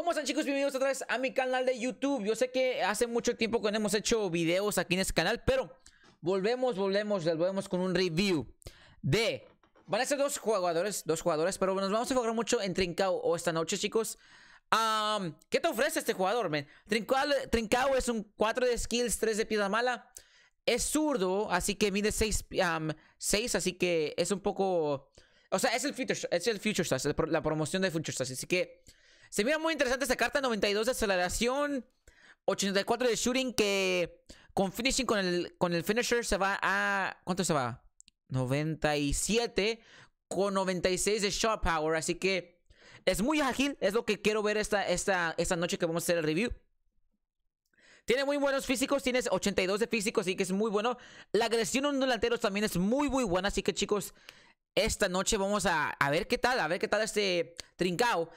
¿Cómo están chicos? Bienvenidos otra vez a mi canal de YouTube Yo sé que hace mucho tiempo que no hemos hecho videos aquí en este canal Pero volvemos, volvemos, volvemos con un review de... Van a ser dos jugadores, dos jugadores Pero nos vamos a enfocar mucho en Trincao esta noche chicos ¿Qué te ofrece este jugador, men? Trincao, es un 4 de skills, 3 de piedra mala Es zurdo, así que mide 6, así que es un poco... O sea, es el Future, es el future Stars, la promoción de Future Stars Así que... Se mira muy interesante esta carta. 92 de aceleración. 84 de shooting que con finishing con el, con el finisher se va a... ¿Cuánto se va? 97 con 96 de shot power. Así que es muy ágil. Es lo que quiero ver esta, esta, esta noche que vamos a hacer el review. Tiene muy buenos físicos, tienes 82 de físicos, así que es muy bueno. La agresión en delanteros también es muy, muy buena. Así que chicos, esta noche vamos a, a ver qué tal, a ver qué tal este trincao.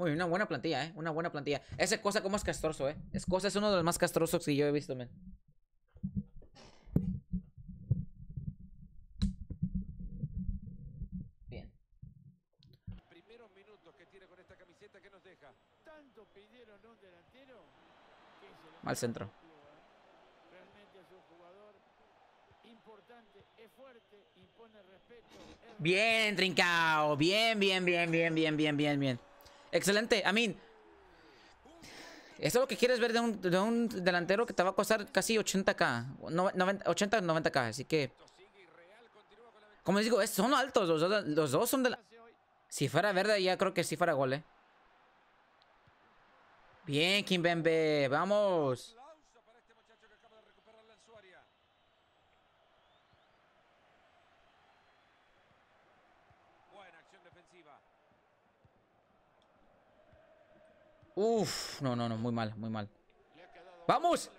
Uy, una buena plantilla, ¿eh? Una buena plantilla. Ese cosa como es castroso, ¿eh? Es cosa es uno de los más castrosos que yo he visto, men. Bien. Primeros Mal centro. Bien, Trincao. Bien, bien, bien, bien, bien, bien, bien, bien. Excelente, Amin. Eso es lo que quieres ver de un, delantero que te va a costar casi 80k. 80, 90k, así que... Como les digo, son altos. Los, dos, son de la... Si fuera verde, ya creo que si fuera gol, eh. Bien, Kimbembe. Vamos. Buena acción defensiva. Uf, no, no, no, muy mal, muy mal. ¡Vamos!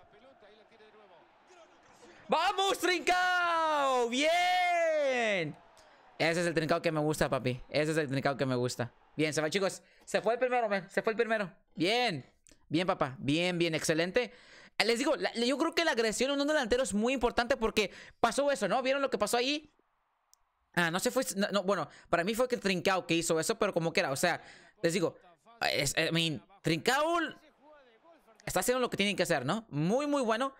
¡Vamos, trincao! ¡Bien! Ese es el trincao que me gusta, papi. Ese es el trincao que me gusta. Bien, se va, chicos. Se fue el primero, Se fue el primero. Bien. Bien, papá. Bien, bien. Excelente. Eh, les digo, yo creo que la agresión en un delantero es muy importante porque pasó eso, ¿no? ¿Vieron lo que pasó ahí? Ah, no se fue... bueno, para mí fue que Trincao que hizo eso, pero como que era. O sea, les digo, I mean, Trincaul está haciendo lo que tienen que hacer, ¿no? Muy, muy bueno.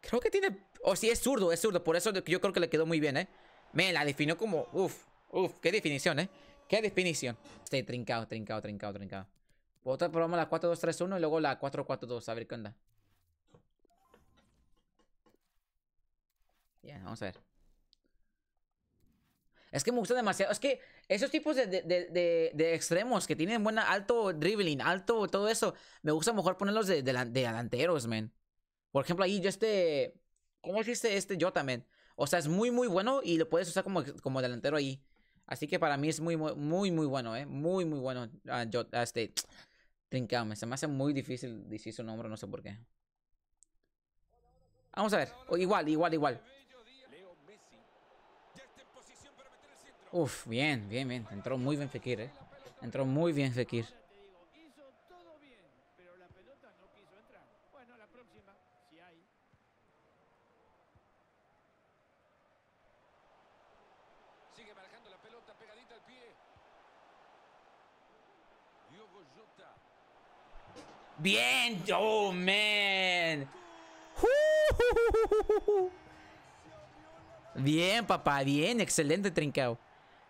creo que tiene... O oh, sí, es zurdo, es zurdo. Por eso yo creo que le quedó muy bien, ¿eh? Me la definió como... Uf, uf, qué definición, ¿eh? Qué definición. Este, trincado, trincado, trincado, trincado. Otra probamos la 4-2-3-1 y luego la 4-4-2. A ver qué onda. Ya, vamos a ver. Es que me gusta demasiado. Es que esos tipos de, extremos que tienen buena, alto dribbling, alto, todo eso, me gusta mejor ponerlos de, delanteros, man. Por ejemplo, ahí yo este. ¿Cómo dijiste este yo también? O sea, es muy, muy bueno y lo puedes usar como, como delantero ahí. Así que para mí es muy, muy, muy, muy bueno, ¿eh? Muy, muy bueno. Uh, ah, yo, ah, este. Se me hace muy difícil decir su nombre, no sé por qué. Vamos a ver. igual, igual, igual. Uf, bien, bien, bien. Entró muy bien Fekir, eh. Entró muy bien Fekir. Hizo todo bien, pero la pelota no quiso entrar. Bueno, la próxima si hay. Sigue manejando la pelota, pegadita al pie. Yojota. Bien, yo man. Bien, papá, bien, excelente trincado.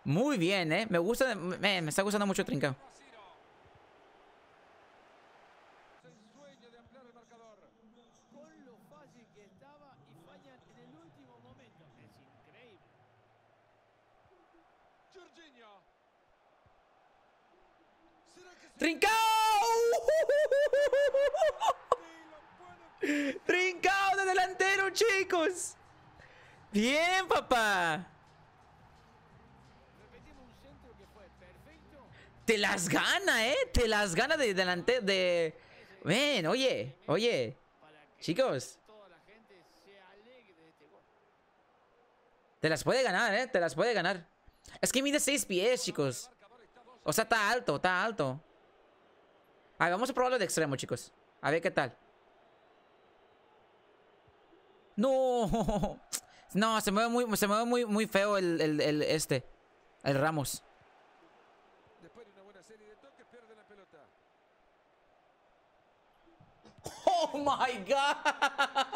Muy bien, ¿eh? Me gusta... Me, me está gustando mucho Trincao. ¡Trincao! ¡Trincao de delantero, chicos! ¡Bien, papá! Te las gana, ¿eh? Te las gana de delante de... Ven, oye, oye. Chicos. Te las puede ganar, ¿eh? Te las puede ganar. Es que mide 6 pies, chicos. O sea, está alto, está alto. A ver, vamos a probarlo de extremo, chicos. A ver qué tal. No. No, se mueve muy, muy, feo el, el este. El Ramos. Después una buena serie de toques, pierde la pelota. ¡Oh, my God!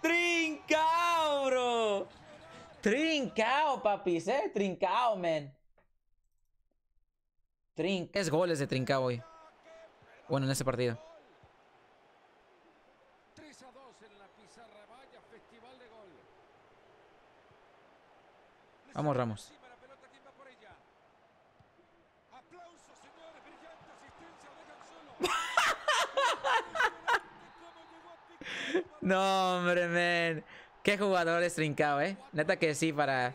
¡Trincao, bro! ¡Trincao, papis! ¡Eh! ¡Trincao, man! Trin... Es goles de Trincao hoy. Bueno, en ese partido. 3 a 2 en la pizarra. Vaya festival de gol. Vamos, Ramos. No, hombre, man Qué jugador es trincado, ¿eh? Neta que sí para...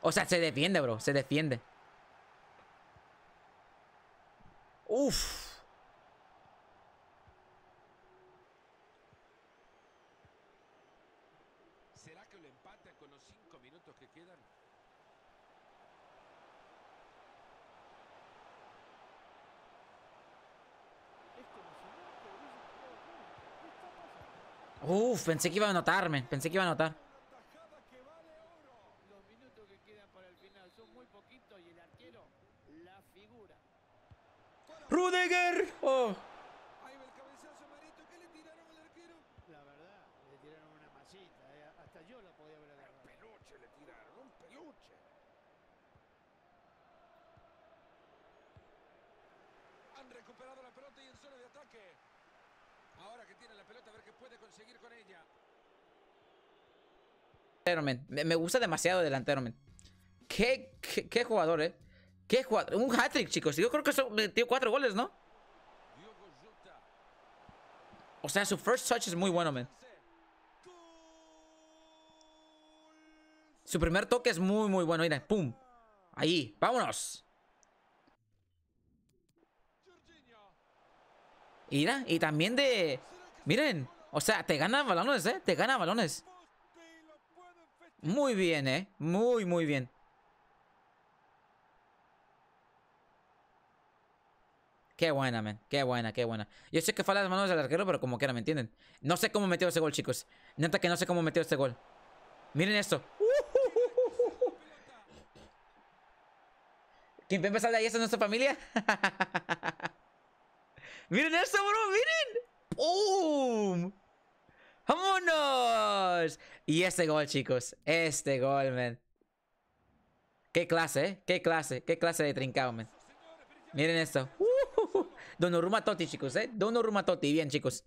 O sea, se defiende, bro. Se defiende. Uf. Uf, pensé que iba a anotarme. Pensé que iba a anotar. Rudiger, ¡Oh! Ahí el cabezazo marito que le tiraron al arquero. La verdad, le tiraron una pasita. Hasta yo la podía ver. Un peluche le tiraron, un peluche. Han recuperado la pelota y en zona de ataque conseguir con Me gusta demasiado delantero, Qué, qué, jugador, eh. Qué jugador. Un hat-trick, chicos. Yo creo que son, metió cuatro goles, ¿no? O sea, su first touch es muy bueno, man. Su primer toque es muy, muy bueno. Mira, pum. Ahí, vámonos. Y, también de... Miren, o sea, te gana balones, ¿eh? Te gana balones. Muy bien, ¿eh? Muy, muy bien. Qué buena, man. Qué buena, qué buena. Yo sé que fue a las manos del arquero, pero como quiera, ¿me entienden? No sé cómo metió ese gol, chicos. Neta que no sé cómo metió este gol. Miren esto. ¿Quién va a empezar de ahí? ¿Esa es nuestra familia? Miren esto, bro, miren. ¡Pum! ¡Vámonos! Y este gol, chicos. Este gol, man. Qué clase, ¿eh? Qué clase. Qué clase de trincao, man. Miren esto. Uh, Donoruma chicos, ¿eh? Donoruma Bien, chicos.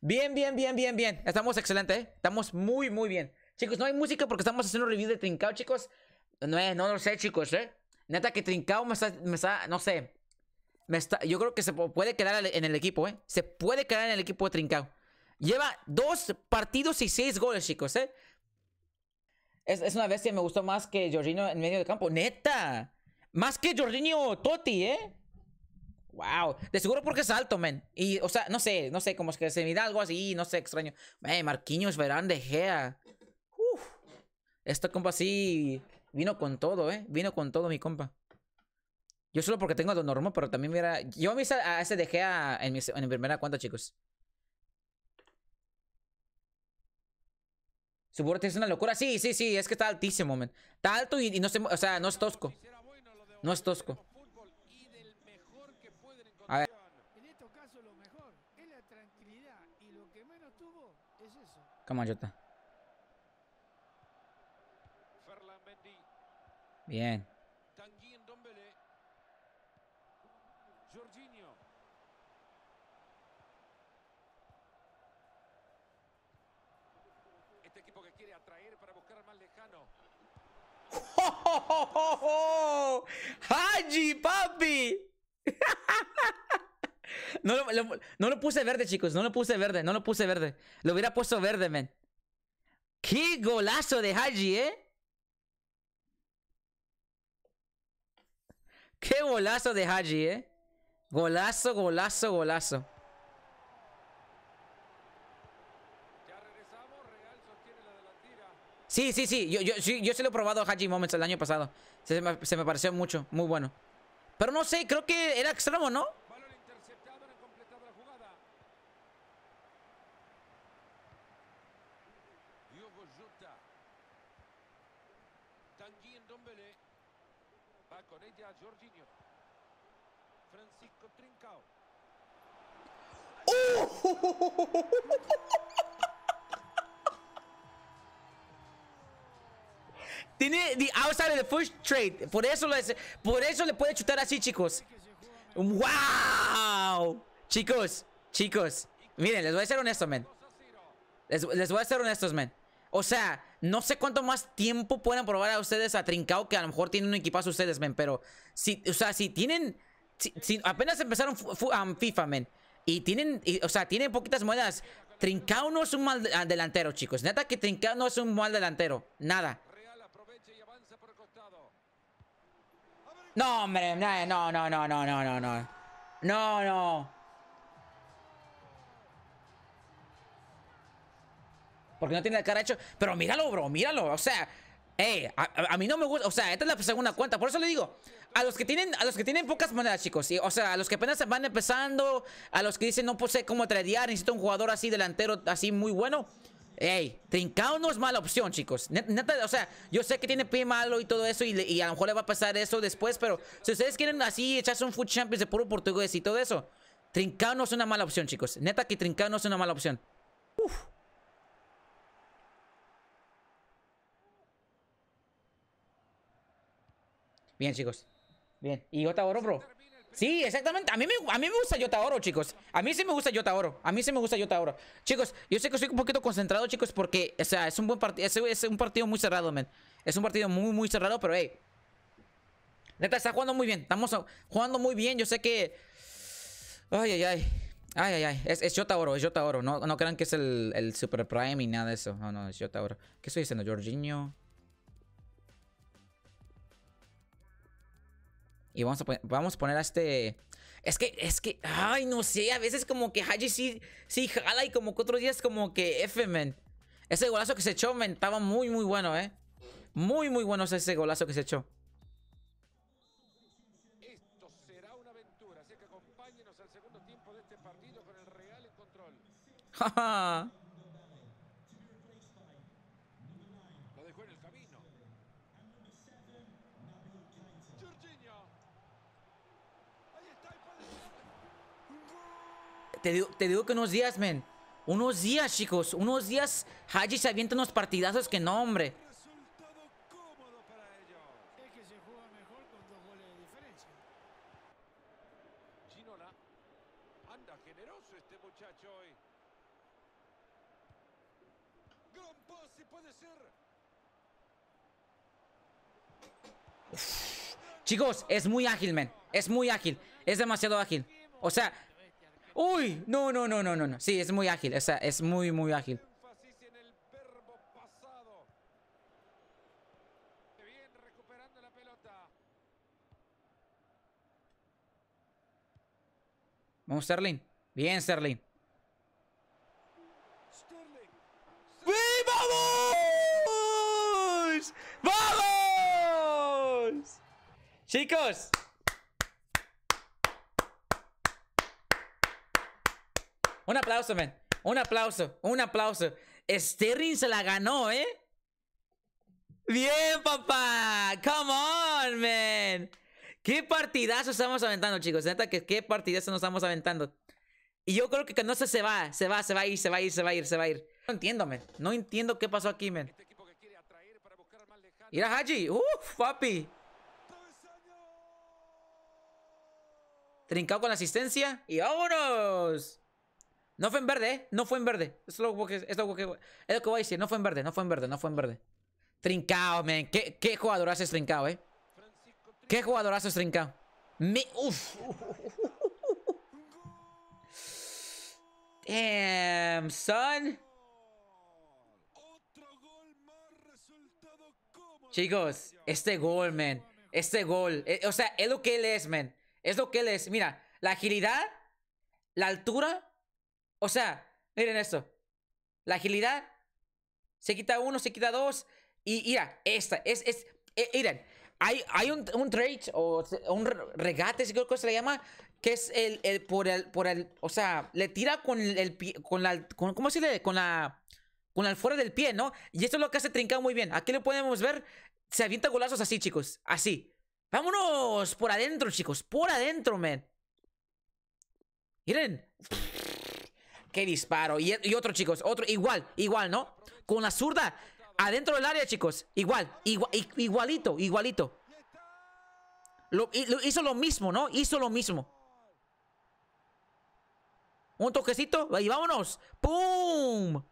Bien, bien, bien, bien, bien. Estamos excelentes! ¿eh? Estamos muy, muy bien. Chicos, no hay música porque estamos haciendo un review de trincao, chicos. No, eh, no lo sé, chicos, ¿eh? Neta que trincao me está, me está, no sé, yo creo que se puede quedar en el equipo, ¿eh? Se puede quedar en el equipo de Trincao. Lleva dos partidos y seis goles, chicos, ¿eh? Es, es una bestia, me gustó más que Jorginho en medio de campo. ¡Neta! Más que Jorginho Totti, ¿eh? Wow. De seguro porque es alto, men. Y, o sea, no sé, no sé, como es que se mira algo así, no sé, extraño. Eh, Marquinhos Verán de Gea. Uf. Esta compa sí vino con todo, ¿eh? Vino con todo mi compa. Yo solo porque tengo Don Normo, pero también mira. Yo a ese dejé a, en, mi, en primera cuenta, chicos. Suporte es una locura. Sí, sí, sí, es que está altísimo, man. Está alto y, no se, o sea, no es tosco. No es tosco. A ver. Come on, Jota. Bien. Oh, oh, oh, ¡Haji, papi! No lo, puse verde, chicos. No lo puse verde. No lo puse verde. Lo hubiera puesto verde, men. ¡Qué golazo de Haji, eh! ¡Qué golazo de Haji, eh! Golazo, golazo, golazo. Sí, sí, sí. Yo, sí, yo se lo he probado a Haji Moments el año pasado. Se me, pareció mucho, muy bueno. Pero no sé, creo que era extremo, ¿no? Francisco ¡Uh! Tiene the outside of the first trade. Por eso, es por eso le puede chutar así, chicos. ¡Wow! Chicos, chicos. Miren, les voy a ser honesto, men. Les, voy a ser honestos, men. O sea, no sé cuánto más tiempo puedan probar a ustedes a Trincao, que a lo mejor tienen un equipazo ustedes, men. Pero, si, o sea, si tienen... Si, apenas empezaron FIFA, men. Y tienen, o sea, tienen poquitas monedas. Trincao no es un mal ah, delantero, chicos. Neta que Trincao no es un mal delantero. Nada. No, hombre, no, no, no, no, no, no, no. No, no. Porque no tiene el cara hecho. Pero míralo, bro, míralo. O sea, hey, a, mí no me gusta. O sea, esta es la segunda cuenta. Por eso le digo. A los que tienen, a los que tienen pocas monedas, chicos. Y, o sea, a los que apenas van empezando. A los que dicen no posee pues cómo tradear. Necesito un jugador así delantero, así muy bueno. Ey, trincado no es mala opción, chicos. Neta, o sea, yo sé que tiene pie malo y todo eso, y, a lo mejor le va a pasar eso después, pero si ustedes quieren así echarse un Food Champions de puro portugués y todo eso, trincado no es una mala opción, chicos. Neta que trincado no es una mala opción. Uf. Bien, chicos. Bien. ¿Y otra oro, bro? Sí, exactamente. A mí, me, a mí me gusta Yota Oro, chicos. A mí sí me gusta Yota Oro. A mí sí me gusta Yota Oro. Chicos, yo sé que estoy un poquito concentrado, chicos, porque, o sea, es un buen partido. Es, un partido muy cerrado, men Es un partido muy, muy cerrado, pero, hey. Neta, está jugando muy bien. Estamos jugando muy bien. Yo sé que. Ay, ay, ay. Ay, ay, ay. Es, Jota Oro, es Yota Oro. No, crean que es el, Super Prime y nada de eso. No, no, es Yota Oro. ¿Qué estoy diciendo? Jorginho. Y vamos a, vamos a poner a este... Es que, es que, ay, no sé, a veces como que Haji sí, jala y como que otros días como que F, man. Ese golazo que se echó, man, estaba muy, muy bueno, ¿eh? Muy, muy bueno ese golazo que se echó. jaja te digo, que unos días, men. Unos días, chicos. Unos días Haji se avienta unos partidazos que no, hombre. Chicos, es muy ágil, men. Es muy ágil. Es demasiado ágil. O sea, ¡Uy! No, no, no, no, no, no. Sí, es muy ágil. es muy, muy ágil. Vamos, Sterling. Bien, Sterling. vamos! ¡Vamos! Chicos, Un aplauso, man. Un aplauso, un aplauso. Sterling se la ganó, ¿eh? Bien, papá. Come on, man. Qué partidazo estamos aventando, chicos. Neta, que qué partidazo nos estamos aventando. Y yo creo que no se va, se va, se va a ir, se va a ir, se va a ir, se va a ir. No entiendo, man. No entiendo qué pasó aquí, men. Mira, Haji. Uf, papi. Trincado con la asistencia. Y vámonos. No fue en verde, ¿eh? No fue en verde. Es lo, que, es, lo que, voy a decir. No fue en verde, no fue en verde, no fue en verde. Trincao, man. Qué, jugador jugadorazo es Trincao, ¿eh? Qué jugador es Trincao. Me... Uf. Damn, son. Chicos, este gol, man. Este gol. Eh, o sea, es lo que él es, man. Es lo que él es. Mira, la agilidad, la altura o sea, miren esto. La agilidad. Se quita uno, se quita dos. Y mira, esta. Es, es, eh, miren, hay, hay un, un trade o un regate, si creo que se le llama, que es el, el, por el, por el, o sea, le tira con el pie, con la, con, ¿cómo se le, con la, con la fuera del pie, ¿no? Y esto es lo que hace trincado muy bien. Aquí lo podemos ver, se avienta golazos así, chicos, así. Vámonos por adentro, chicos, por adentro, man. Miren qué disparo. Y, otro, chicos, otro, igual, igual, ¿no? Con la zurda, adentro del área, chicos. Igual, igual igualito, igualito. Lo, hizo lo mismo, ¿no? Hizo lo mismo. Un toquecito y vámonos. ¡Pum!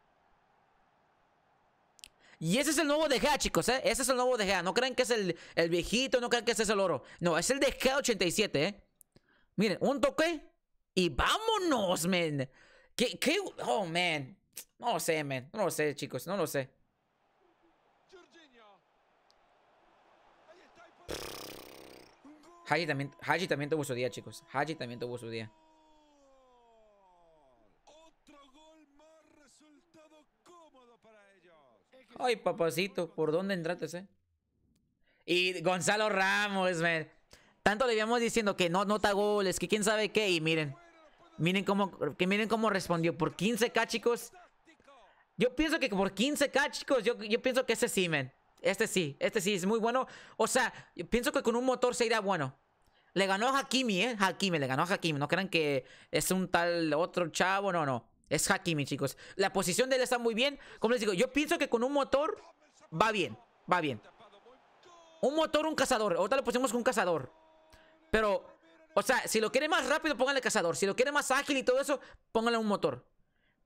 Y ese es el nuevo De Gea, chicos, ¿eh? Ese es el nuevo De Gea. No creen que es el, el viejito, no creen que ese es el oro. No, es el De Gea 87, ¿eh? Miren, un toque y vámonos, men. ¿Qué? Oh, man. No lo sé, man. No lo sé, chicos. No lo sé. Haji también, también tuvo su día, chicos. Haji también tuvo su día. Ay, papacito, ¿por dónde entraste, eh? Y Gonzalo Ramos, man. Tanto le habíamos diciendo que no nota goles, que quién sabe qué, y miren. Miren cómo, que miren cómo respondió. Por 15k, chicos. Yo pienso que por 15k, chicos, yo, yo pienso que este sí, men. Este sí, este sí, es muy bueno. O sea, yo pienso que con un motor se irá bueno. Le ganó a Hakimi, ¿eh? Hakimi, le ganó a Hakimi. No crean que es un tal otro chavo, no, no. Es Hakimi, chicos. La posición de él está muy bien. Como les digo, yo pienso que con un motor va bien, va bien. Un motor, un cazador. Ahorita le pusimos con un cazador. Pero o sea, si lo quiere más rápido, póngale cazador. Si lo quiere más ágil y todo eso, póngale un motor.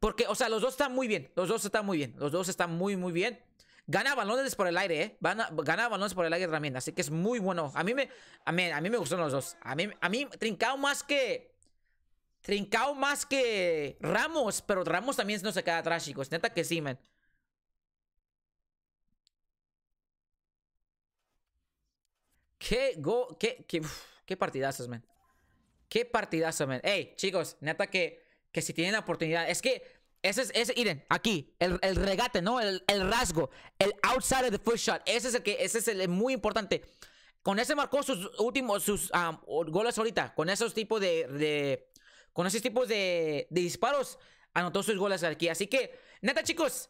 Porque, o sea, los dos están muy bien. Los dos están muy bien. Los dos están muy, muy bien. Gana balones por el aire, ¿eh? Gana, balones por el aire también. Así que es muy bueno. A mí me, a mí, me gustaron los dos. A mí, a mí Trincao más que... Trincao más que Ramos. Pero Ramos también no se queda atrás, chicos. Neta que sí, man. Qué go... Qué, qué, qué partidazos, man. Qué partidazo, man. Ey, chicos, neta que, que si tienen la oportunidad. Es que ese es, ese, miren, aquí, el, regate, ¿no? El, rasgo, el outside of the first shot. Ese es el que, ese es el muy importante. Con ese marcó sus últimos, sus goles ahorita. Con esos tipos de, de con esos tipos de, disparos, anotó sus goles aquí. Así que, neta, chicos,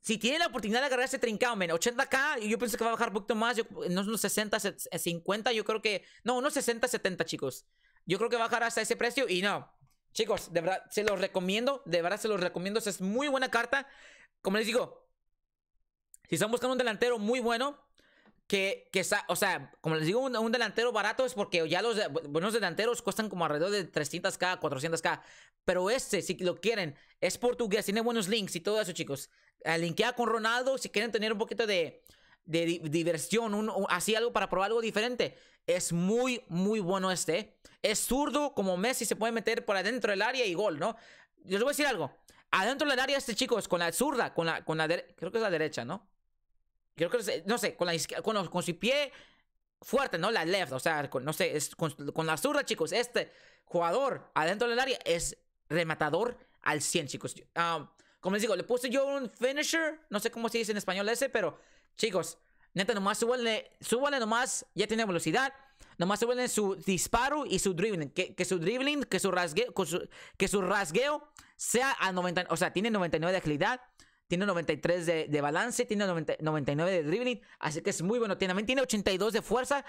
si tienen la oportunidad de agarrar ese trincado, men, 80k, yo pienso que va a bajar un poquito más, yo, unos 60, 50, yo creo que, no, unos 60, 70, chicos. Yo creo que bajará hasta ese precio y no. Chicos, de verdad, se los recomiendo. De verdad, se los recomiendo. es muy buena carta. Como les digo, si están buscando un delantero muy bueno, que, que o sea, como les digo, un, delantero barato es porque ya los buenos delanteros cuestan como alrededor de 300k, 400k. Pero este, si lo quieren, es portugués, tiene buenos links y todo eso, chicos. linkea con Ronaldo si quieren tener un poquito de, de diversión, así algo para probar algo diferente. Es muy, muy bueno este. Es zurdo, como Messi se puede meter por adentro del área y gol, ¿no? Yo les voy a decir algo. Adentro del área este chico es con la zurda, con la, con la creo que es la derecha, ¿no? Creo que es, no sé, con con, su pie fuerte, ¿no? La left, o sea, no sé, es con, la zurda, chicos. Este jugador adentro del área es rematador al 100, chicos. Ah, como les digo, le puse yo un finisher, no sé cómo se dice en español ese, pero chicos, Neta, nomás súbale, súbale nomás, ya tiene velocidad. Nomás súbale su disparo y su dribbling. Que, su dribbling, que su rasgueo, que su, rasgueo sea a 90, o sea, tiene 99 de agilidad tiene 93 de, balance, tiene 99 de dribbling, así que es muy bueno. También tiene 82 de fuerza,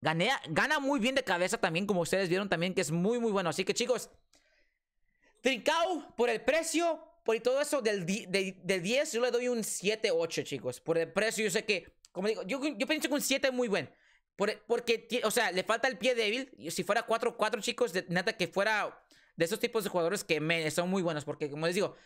ganea, gana muy bien de cabeza también, como ustedes vieron también, que es muy, muy bueno. Así que chicos, Trincao, por el precio, por todo eso del, de, del 10, yo le doy un 7-8, chicos. Por el precio, yo sé que como digo, yo, yo pienso que un 7 es muy buen. porque, o sea, le falta el pie débil. Si fuera 4-4, chicos, de, neta, que fuera de esos tipos de jugadores que son muy buenos. Porque, como les digo,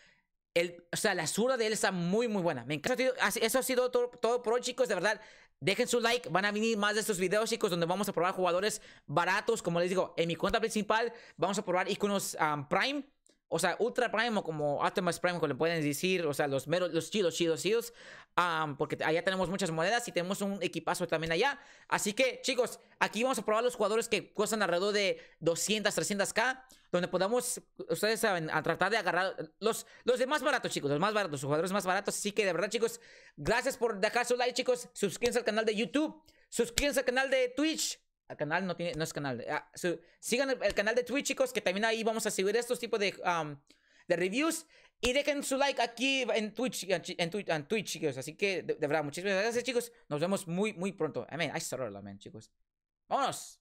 el, o sea, la zurda de él está muy, muy buena. Me encanta. Eso ha sido todo, por hoy, chicos. De verdad, dejen su like. Van a venir más de estos videos, chicos, donde vamos a probar jugadores baratos. Como les digo, en mi cuenta principal vamos a probar iconos um, Prime o sea, Ultra Prime o como Optimus Prime, como le pueden decir, o sea, los meros, los chidos, chidos, chidos, porque allá tenemos muchas monedas y tenemos un equipazo también allá. Así que, chicos, aquí vamos a probar los jugadores que cuestan alrededor de 200, 300k, donde podamos, ustedes saben, a tratar de agarrar los, los de más baratos, chicos, los más baratos, los jugadores más baratos. Así que, de verdad, chicos, gracias por dejar su like, chicos, suscríbanse al canal de YouTube, suscríbanse al canal de Twitch, canal no tiene, no es canal. Ah, sigan el, canal de Twitch, chicos, que también ahí vamos a seguir estos tipos de, um, de reviews. Y dejen su like aquí en Twitch, en, Twitch, chicos. Así que, de, verdad, muchísimas gracias, chicos. Nos vemos muy, muy pronto. Amén, mean, I started, chicos. ¡Vámonos!